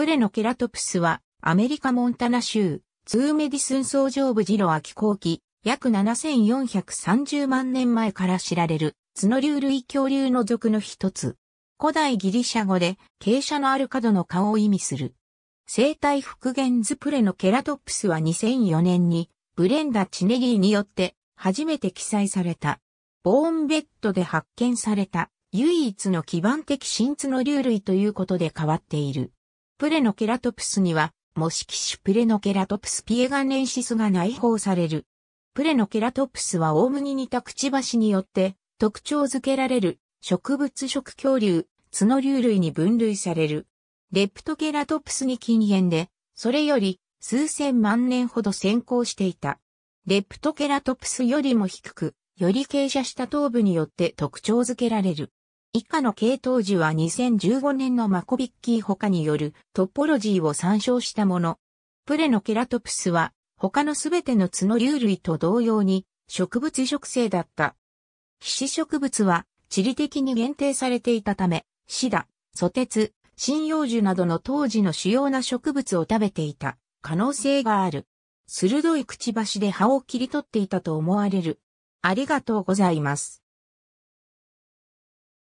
プレノケラトプスは、アメリカモンタナ州、ツーメディスン総上部ジロ秋後期、約7430万年前から知られる、角竜類恐竜の属の一つ。古代ギリシャ語で、傾斜のある角の顔を意味する。生態復元図プレのケラトプスは2004年に、ブレンダ・チネギーによって、初めて記載された。ボーンベッドで発見された、唯一の基盤的新角竜類ということで変わっている。プレノケラトプスには、模式種プレノケラトプスピエガネンシスが内包される。プレノケラトプスはムに似たくちばしによって特徴づけられる植物食恐竜、角竜類に分類される。レプトケラトプスに近縁で、それより数千万年ほど先行していた。レプトケラトプスよりも低く、より傾斜した頭部によって特徴づけられる。以下の系統樹は2015年のマコビッキー他によるトポロジーを参照したもの。プレノケラトプスは他のすべての角竜類と同様に植物植生だった。皮脂植物は地理的に限定されていたため、シダ、ソテツ、針葉樹などの当時の主要な植物を食べていた可能性がある。鋭いくちばしで葉を切り取っていたと思われる。ありがとうございます。